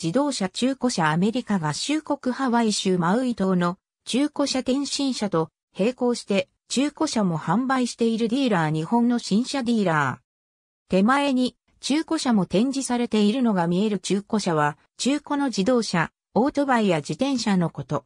自動車中古車アメリカ合衆国ハワイ州マウイ島の中古車転身車と並行して中古車も販売しているディーラー日本の新車ディーラー。手前に中古車も展示されているのが見える中古車は中古の自動車、オートバイや自転車のこと。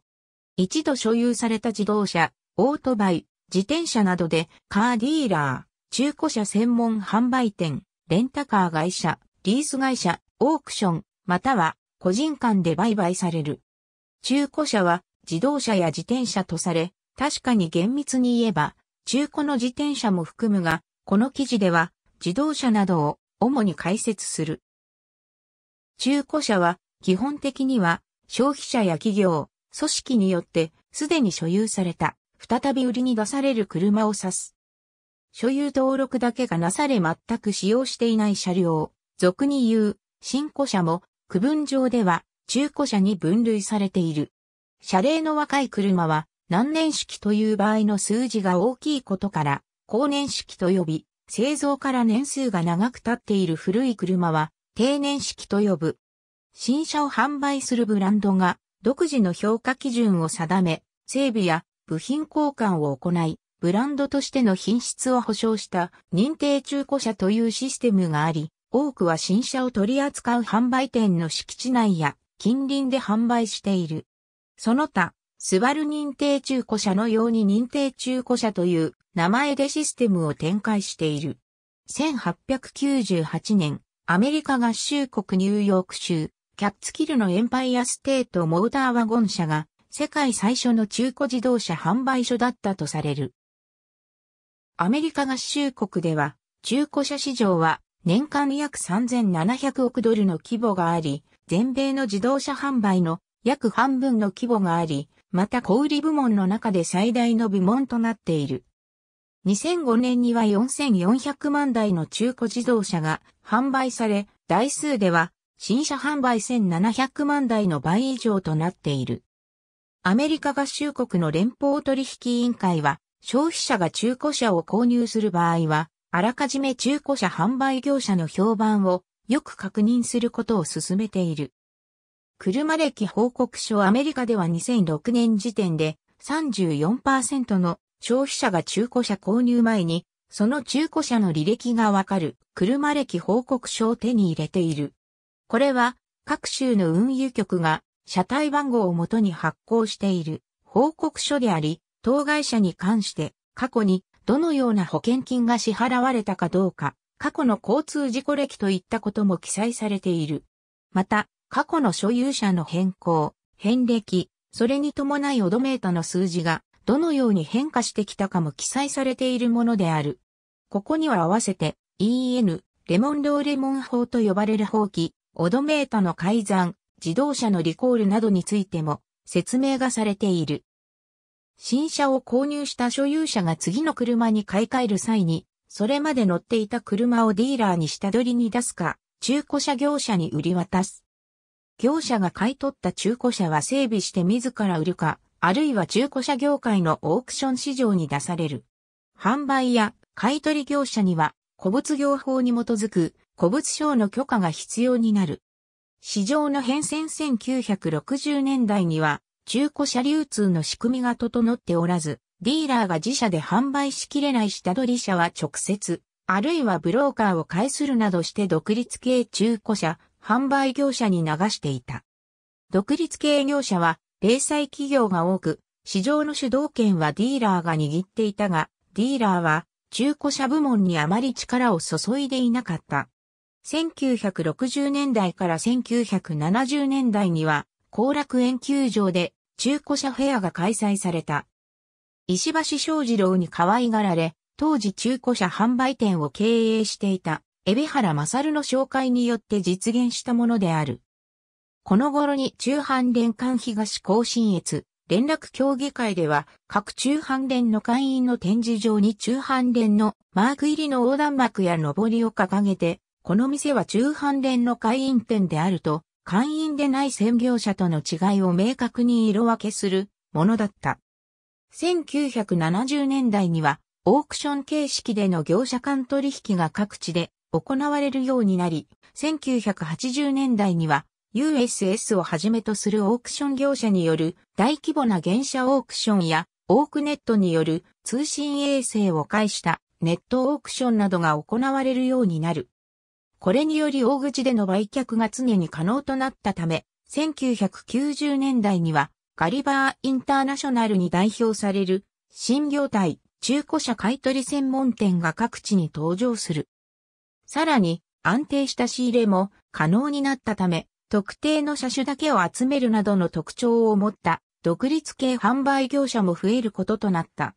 一度所有された自動車、オートバイ、自転車などでカーディーラー、中古車専門販売店、レンタカー会社、リース会社、オークション、または個人間で売買される。中古車は自動車や自転車とされ、確かに厳密に言えば、中古の自転車も含むが、この記事では自動車などを主に解説する。中古車は基本的には消費者や企業、組織によってすでに所有された、再び売りに出される車を指す。所有登録だけがなされ全く使用していない車両、俗に言う、新古車も区分上では中古車に分類されている。車齢の若い車は何年式という場合の数字が大きいことから、高年式と呼び、製造から年数が長く経っている古い車は定年式と呼ぶ。新車を販売するブランドが独自の評価基準を定め、整備や部品交換を行い、ブランドとしての品質を保証した認定中古車というシステムがあり、多くは新車を取り扱う販売店の敷地内や近隣で販売している。その他、スバル認定中古車のように認定中古車という名前でシステムを展開している。1898年、アメリカ合衆国ニューヨーク州、キャッツキルのエンパイアステートモーターワゴン車が世界最初の中古自動車販売所だったとされる。アメリカ合衆国では中古車市場は年間約3700億ドルの規模があり、全米の自動車販売の約半分の規模があり、また小売部門の中で最大の部門となっている。2005年には4400万台の中古自動車が販売され、台数では新車販売1700万台の倍以上となっている。アメリカ合衆国の連邦取引委員会は、消費者が中古車を購入する場合は、あらかじめ中古車販売業者の評判をよく確認することを進めている。車歴報告書アメリカでは2006年時点で34%の消費者が中古車購入前にその中古車の履歴がわかる車歴報告書を手に入れている。これは各州の運輸局が車体番号をもとに発行している報告書であり、当該者に関して過去にどのような保険金が支払われたかどうか、過去の交通事故歴といったことも記載されている。また、過去の所有者の変更、変歴、それに伴いオドメータの数字がどのように変化してきたかも記載されているものである。ここには合わせて EN、レモンローレモン法と呼ばれる法規、オドメータの改ざん、自動車のリコールなどについても説明がされている。新車を購入した所有者が次の車に買い替える際に、それまで乗っていた車をディーラーに下取りに出すか、中古車業者に売り渡す。業者が買い取った中古車は整備して自ら売るか、あるいは中古車業界のオークション市場に出される。販売や買取業者には、古物業法に基づく古物商の許可が必要になる。市場の変遷1960年代には、中古車流通の仕組みが整っておらず、ディーラーが自社で販売しきれない下取り車は直接、あるいはブローカーを介するなどして独立系中古車、販売業者に流していた。独立系業者は、零細企業が多く、市場の主導権はディーラーが握っていたが、ディーラーは中古車部門にあまり力を注いでいなかった。1960年代から1970年代には、後楽園球場で中古車フェアが開催された。石橋正二郎に可愛がられ、当時中古車販売店を経営していた、エビ原勝の紹介によって実現したものである。この頃に中阪連関東甲信越連絡協議会では各中阪連の会員の展示場に中阪連のマーク入りの横断幕や上りを掲げて、この店は中阪連の会員店であると会員でない専業者との違いを明確に色分けするものだった。1970年代にはオークション形式での業者間取引が各地で行われるようになり、1980年代には USS をはじめとするオークション業者による大規模な原車オークションやオークネットによる通信衛星を介したネットオークションなどが行われるようになる。これにより大口での売却が常に可能となったため、1990年代にはガリバーインターナショナルに代表される新業態中古車買取専門店が各地に登場する。さらに安定した仕入れも可能になったため、特定の車種だけを集めるなどの特徴を持った独立系販売業者も増えることとなった。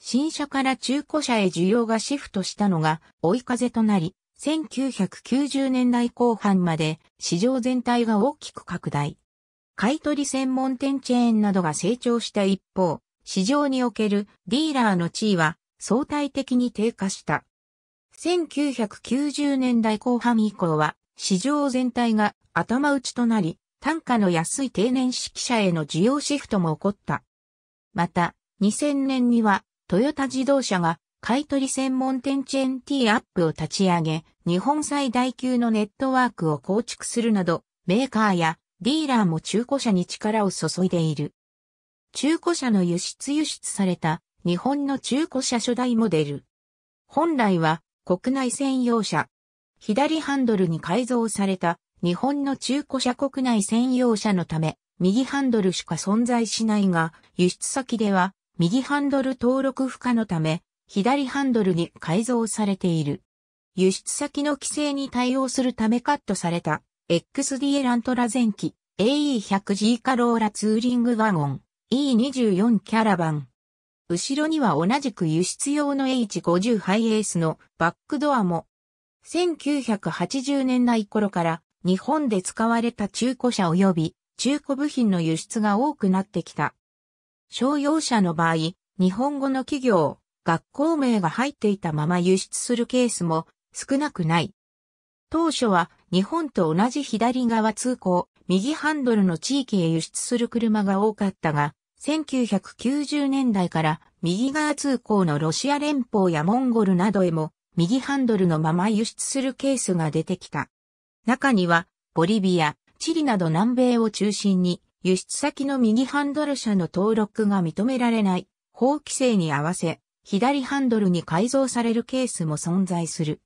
新車から中古車へ需要がシフトしたのが追い風となり、1990年代後半まで市場全体が大きく拡大。買取専門店チェーンなどが成長した一方、市場におけるディーラーの地位は相対的に低下した。1990年代後半以降は市場全体が頭打ちとなり、単価の安い定年式車への需要シフトも起こった。また、2000年にはトヨタ自動車が買取専門店チェーンティーアップを立ち上げ、日本最大級のネットワークを構築するなど、メーカーやディーラーも中古車に力を注いでいる。中古車の輸出輸出された日本の中古車初代モデル。本来は国内専用車。左ハンドルに改造された日本の中古車国内専用車のため、右ハンドルしか存在しないが、輸出先では右ハンドル登録不可のため、左ハンドルに改造されている。輸出先の規制に対応するためカットされた XD ラントラ前期 AE100G カローラツーリングワゴン E24 キャラバン。後ろには同じく輸出用の H50 ハイエースのバックドアも1980年代頃から日本で使われた中古車及び中古部品の輸出が多くなってきた。商用車の場合、日本語の企業、学校名が入っていたまま輸出するケースも少なくない。当初は日本と同じ左側通行、右ハンドルの地域へ輸出する車が多かったが、1990年代から右側通行のロシア連邦やモンゴルなどへも右ハンドルのまま輸出するケースが出てきた。中にはボリビア、チリなど南米を中心に輸出先の右ハンドル車の登録が認められない法規制に合わせ左ハンドルに改造されるケースも存在する。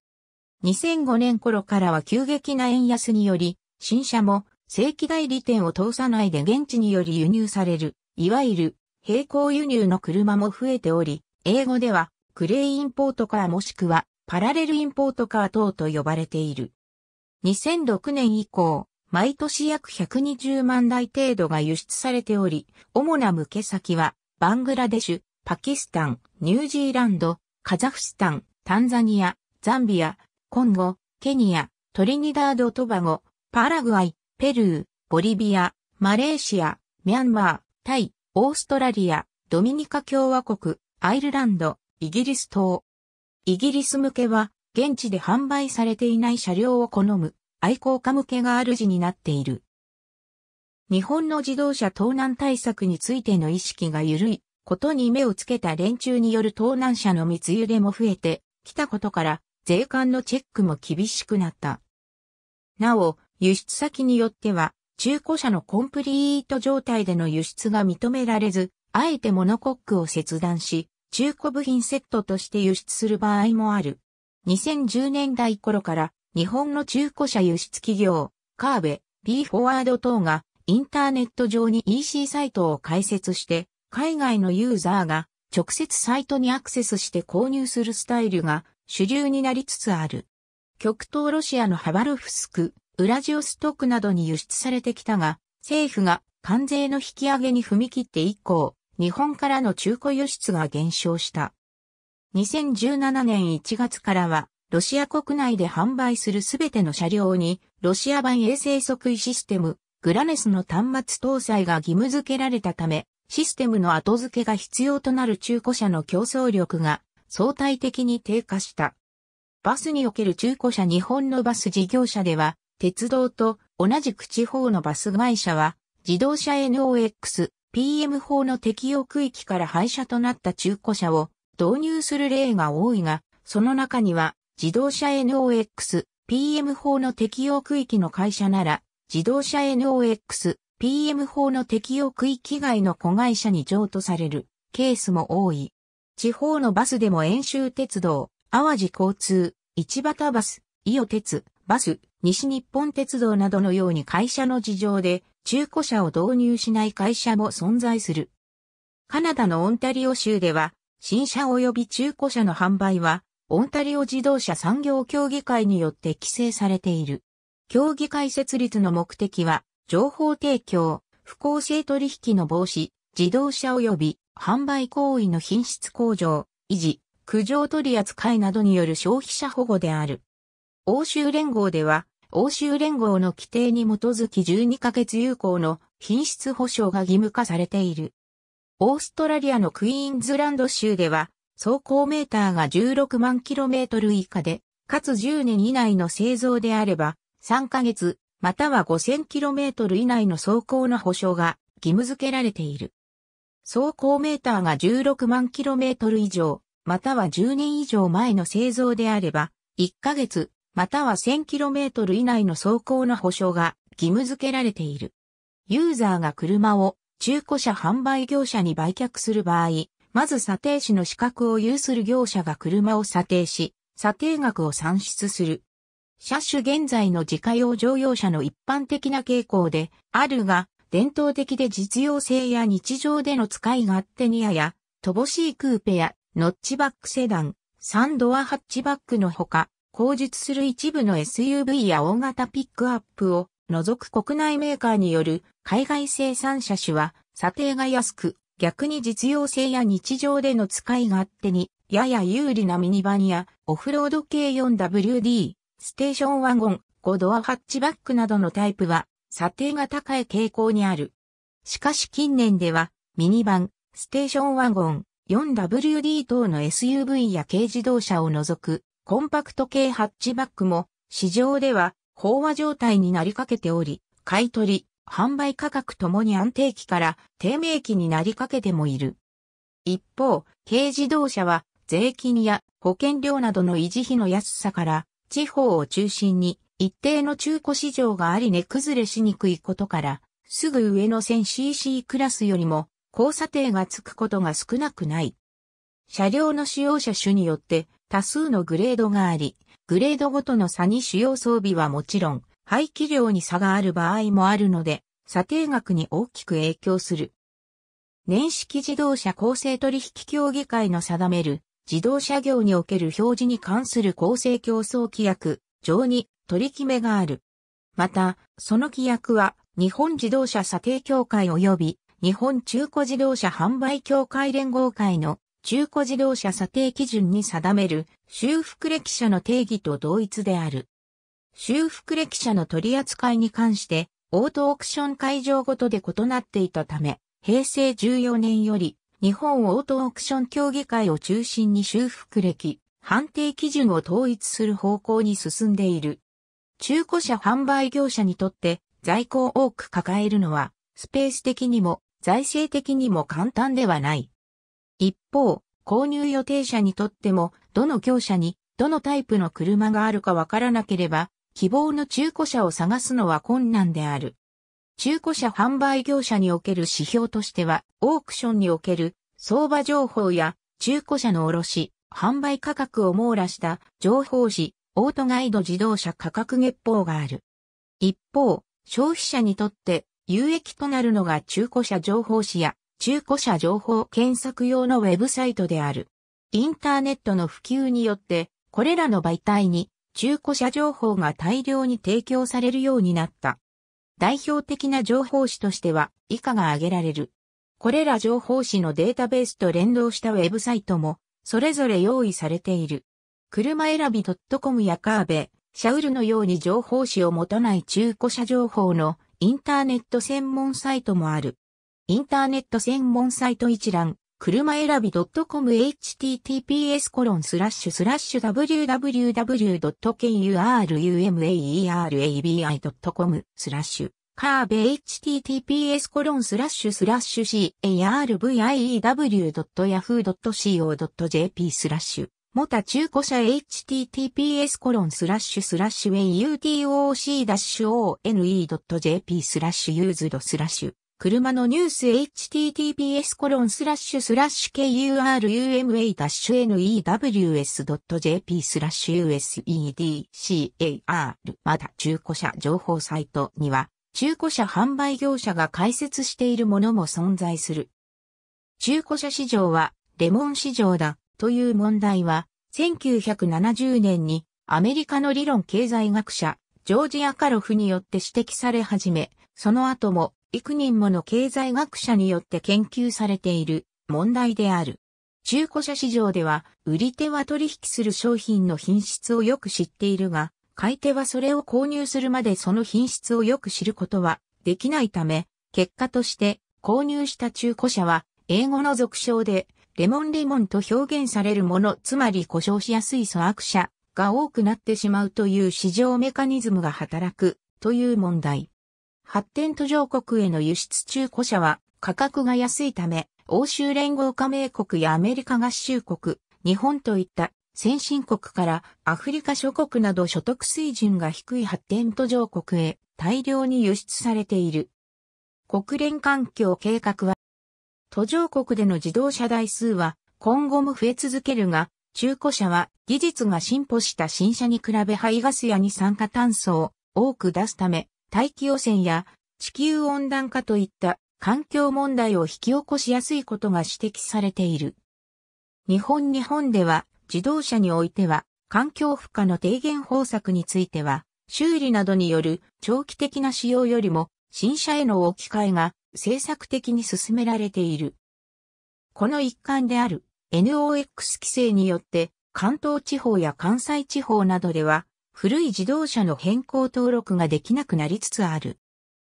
2005年頃からは急激な円安により、新車も正規代理店を通さないで現地により輸入される、いわゆる並行輸入の車も増えており、英語ではクレイインポートカーもしくはパラレルインポートカー等と呼ばれている。2006年以降、毎年約120万台程度が輸出されており、主な向け先はバングラデシュ、パキスタン、ニュージーランド、カザフスタン、タンザニア、ザンビア、コンゴ、ケニア、トリニダード・トバゴ、パラグアイ、ペルー、ボリビア、マレーシア、ミャンマー、タイ、オーストラリア、ドミニカ共和国、アイルランド、イギリス等。イギリス向けは、現地で販売されていない車両を好む、愛好家向けが主になっている。日本の自動車盗難対策についての意識が緩いことに目をつけた連中による盗難車の密輸でも増えてきたことから、税関のチェックも厳しくなった。なお、輸出先によっては、中古車のコンプリート状態での輸出が認められず、あえてモノコックを切断し、中古部品セットとして輸出する場合もある。2010年代頃から日本の中古車輸出企業、カーベ、ビーフォワード等がインターネット上に EC サイトを開設して海外のユーザーが直接サイトにアクセスして購入するスタイルが主流になりつつある。極東ロシアのハバロフスク、ウラジオストクなどに輸出されてきたが、政府が関税の引き上げに踏み切って以降、日本からの中古輸出が減少した。2017年1月からは、ロシア国内で販売するすべての車両に、ロシア版衛星測位システム、グラネスの端末搭載が義務付けられたため、システムの後付けが必要となる中古車の競争力が相対的に低下した。バスにおける中古車日本のバス事業者では、鉄道と同じく地方のバス会社は、自動車 NOX、PM 法の適用区域から廃車となった中古車を導入する例が多いが、その中には自動車 NOX、PM 法の適用区域の会社なら、自動車 NOX、PM 法の適用区域外の子会社に譲渡されるケースも多い。地方のバスでも遠州鉄道、淡路交通、市畑バス、伊予鉄、バス、西日本鉄道などのように会社の事情で中古車を導入しない会社も存在する。カナダのオンタリオ州では、新車及び中古車の販売は、オンタリオ自動車産業協議会によって規制されている。協議会設立の目的は、情報提供、不公正取引の防止、自動車及び販売行為の品質向上、維持、苦情取扱いなどによる消費者保護である。欧州連合では、欧州連合の規定に基づき12ヶ月有効の品質保証が義務化されている。オーストラリアのクイーンズランド州では、走行メーターが16万キロメートル以下で、かつ10年以内の製造であれば、3ヶ月または 5000km 以内の走行の保証が義務付けられている。走行メーターが16万 km 以上、または10年以上前の製造であれば、1ヶ月、または 1000km 以内の走行の保証が義務付けられている。ユーザーが車を中古車販売業者に売却する場合、まず査定士の資格を有する業者が車を査定し、査定額を算出する。車種現在の自家用乗用車の一般的な傾向であるが、伝統的で実用性や日常での使い勝手にやや、乏しいクーペや、ノッチバックセダン、サンドアハッチバックのほか、後述する一部の SUV や大型ピックアップを除く国内メーカーによる海外生産車種は査定が安く、逆に実用性や日常での使い勝手にやや有利なミニバンやオフロード系 4WD、ステーションワゴン、5ドアハッチバックなどのタイプは、査定が高い傾向にある。しかし近年では、ミニバン、ステーションワゴン、4WD 等の SUV や軽自動車を除く、コンパクト系ハッチバックも、市場では、飽和状態になりかけており、買い取り、販売価格ともに安定期から低迷期になりかけてもいる。一方、軽自動車は税金や保険料などの維持費の安さから地方を中心に一定の中古市場があり値崩れしにくいことから、すぐ上の 1000cc クラスよりも交差点がつくことが少なくない。車両の使用者種によって多数のグレードがあり、グレードごとの差に主要装備はもちろん、排気量に差がある場合もあるので、査定額に大きく影響する。年式自動車構成取引協議会の定める自動車業における表示に関する公正競争規約上に取り決めがある。また、その規約は日本自動車査定協会及び日本中古自動車販売協会連合会の中古自動車査定基準に定める修復歴車の定義と同一である。修復歴車の取り扱いに関して、オートオークション会場ごとで異なっていたため、平成14年より日本オートオークション協議会を中心に修復歴、判定基準を統一する方向に進んでいる。中古車販売業者にとって在庫を多く抱えるのは、スペース的にも財政的にも簡単ではない。一方、購入予定者にとっても、どの業者に、どのタイプの車があるかわからなければ、希望の中古車を探すのは困難である。中古車販売業者における指標としては、オークションにおける相場情報や中古車の卸、販売価格を網羅した情報誌、オートガイド自動車価格月報がある。一方、消費者にとって有益となるのが中古車情報誌や中古車情報検索用のウェブサイトである。インターネットの普及によって、これらの媒体に中古車情報が大量に提供されるようになった。代表的な情報誌としては以下が挙げられる。これら情報誌のデータベースと連動したウェブサイトも、それぞれ用意されている。車選び .com やカーベ、シャウルのように情報誌を持たない中古車情報のインターネット専門サイトもある。インターネット専門サイト一覧、車選び .com https コロンスラッシュスラッシュ w w w k u r u m a e r a b i c o m スラッシュカーベ https コロンスラッシュスラッシュ carview.yahoo.co.jp スラッシュモタ中古車 https コロンスラッシュスラッシュ autoc-one.jp スラッシュユーズドスラッシュ車のニュース https コロンスラッシュスラッシュ kuruma-news.jp スラッシュ usedcar また中古車情報サイトには中古車販売業者が開設しているものも存在する。中古車市場はレモン市場だという問題は1970年にアメリカの理論経済学者ジョージ・アカロフによって指摘され始め、その後も幾人もの経済学者によって研究されている問題である。中古車市場では、売り手は取引する商品の品質をよく知っているが、買い手はそれを購入するまでその品質をよく知ることはできないため、結果として購入した中古車は英語の俗称でレモンレモンと表現されるもの、つまり故障しやすい粗悪者が多くなってしまうという市場メカニズムが働くという問題。発展途上国への輸出中古車は価格が安いため、欧州連合加盟国やアメリカ合衆国、日本といった先進国からアフリカ諸国など所得水準が低い発展途上国へ大量に輸出されている。国連環境計画は、途上国での自動車台数は今後も増え続けるが、中古車は技術が進歩した新車に比べ排ガスや二酸化炭素を多く出すため、大気汚染や地球温暖化といった環境問題を引き起こしやすいことが指摘されている。日本日本では自動車においては環境負荷の低減方策については修理などによる長期的な使用よりも新車への置き換えが政策的に進められている。この一環である NOx 規制によって関東地方や関西地方などでは古い自動車の変更登録ができなくなりつつある。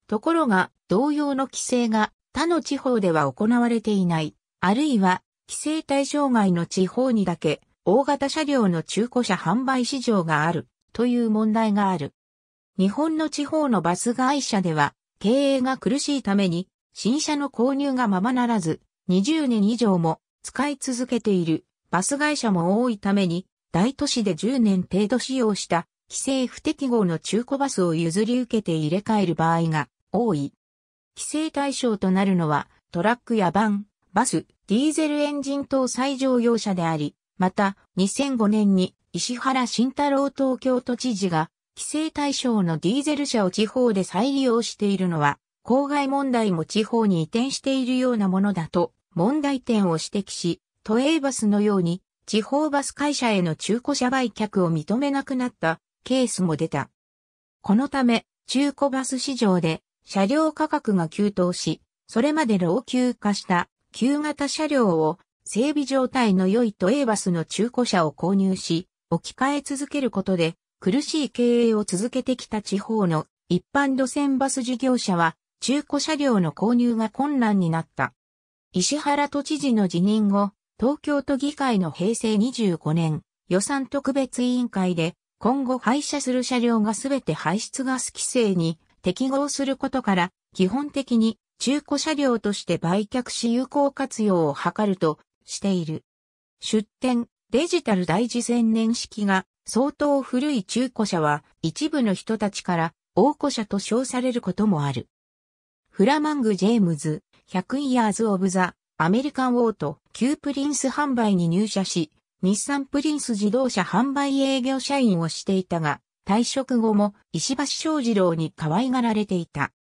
ところが、同様の規制が他の地方では行われていない、あるいは、規制対象外の地方にだけ、大型車両の中古車販売市場がある、という問題がある。日本の地方のバス会社では、経営が苦しいために、新車の購入がままならず、20年以上も使い続けているバス会社も多いために、大都市で10年程度使用した規制不適合の中古バスを譲り受けて入れ替える場合が多い。規制対象となるのはトラックやバン、バス、ディーゼルエンジン等最乗用車であり、また2005年に石原慎太郎東京都知事が規制対象のディーゼル車を地方で再利用しているのは、公害問題も地方に移転しているようなものだと問題点を指摘し、都営バスのように地方バス会社への中古車売却を認めなくなったケースも出た。このため、中古バス市場で車両価格が急騰し、それまで老朽化した旧型車両を整備状態の良い都営バスの中古車を購入し、置き換え続けることで苦しい経営を続けてきた地方の一般路線バス事業者は中古車両の購入が困難になった。石原都知事の辞任後、東京都議会の平成25年予算特別委員会で今後廃車する車両がすべて排出ガス規制に適合することから、基本的に中古車両として売却し有効活用を図るとしている。出展、デジタル大事宣年式が相当古い中古車は一部の人たちから大古車と称されることもある。フラマング・ジェームズ、100イヤーズ・オブ・ザ・アメリカン・ウォート・キュープリンス販売に入社し、日産プリンス自動車販売営業社員をしていたが、退職後も石橋正二郎に可愛がられていた。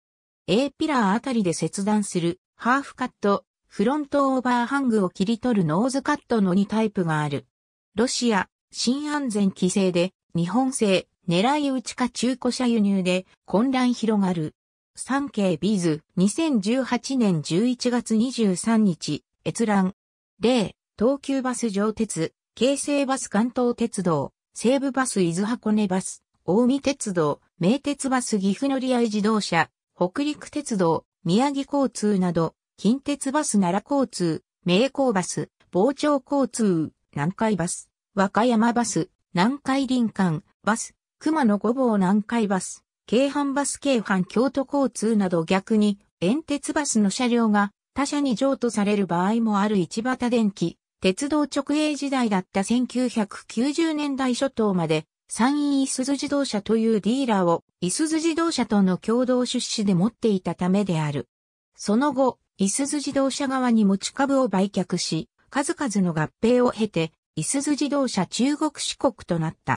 A ピラーあたりで切断するハーフカット、フロントオーバーハングを切り取るノーズカットの2タイプがある。ロシア、新安全規制で、日本製、狙い撃ちか中古車輸入で混乱広がる。産経ビーズ2018年11月23日閲覧。例、東急バス上鉄京成バス関東鉄道、西武バス伊豆箱根バス、大見鉄道、名鉄バス岐阜乗り合い自動車、北陸鉄道、宮城交通など、近鉄バス奈良交通、名工バス、傍聴交通、南海バス、和歌山バス、南海林間、バス、熊野五坊南海バス、京阪バス京阪京都交通など逆に、遠鉄バスの車両が他社に譲渡される場合もある市畑電機、鉄道直営時代だった1990年代初頭まで、山陰いす自動車というディーラーを、いす自動車との共同出資で持っていたためである。その後、いす自動車側に持ち株を売却し、数々の合併を経て、いす自動車中国四国となった。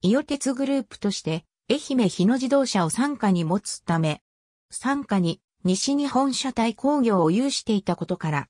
伊予鉄グループとして、愛媛日野自動車を傘下に持つため、傘下に西日本車体工業を有していたことから、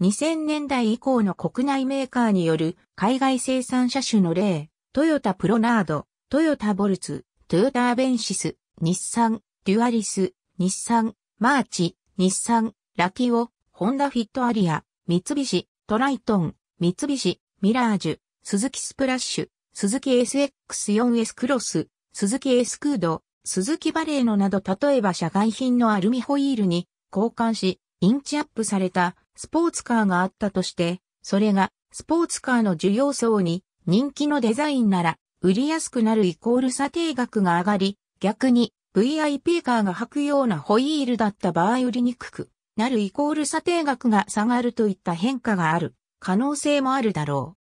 2000年代以降の国内メーカーによる海外生産車種の例、トヨタプロナード、トヨタボルツ、トヨタアベンシス、日産、デュアリス、日産、マーチ、日産、ラキオ、ホンダフィットアリア、三菱、トライトン、三菱、ミラージュ、鈴木スプラッシュ、鈴木 SX4S クロス、鈴木スクード、鈴木バレーのなど例えば社外品のアルミホイールに交換し、インチアップされたスポーツカーがあったとして、それがスポーツカーの需要層に人気のデザインなら売りやすくなるイコール査定額が上がり、逆に VIP カーが履くようなホイールだった場合売りにくくなるイコール査定額が下がるといった変化がある可能性もあるだろう。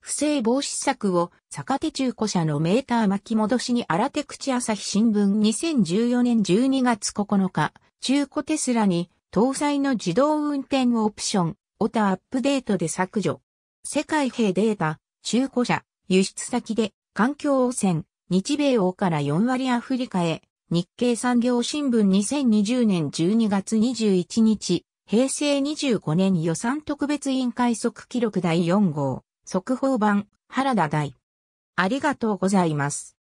不正防止策を坂手中古車のメーター巻き戻しに新手口朝日新聞2014年12月9日、中古テスラに搭載の自動運転オプション、オタアップデートで削除。世界兵データ、中古車、輸出先で、環境汚染、日米欧から4割アフリカへ、日経産業新聞2020年12月21日、平成25年予算特別委員会速記録第4号、速報版、原田大。ありがとうございます。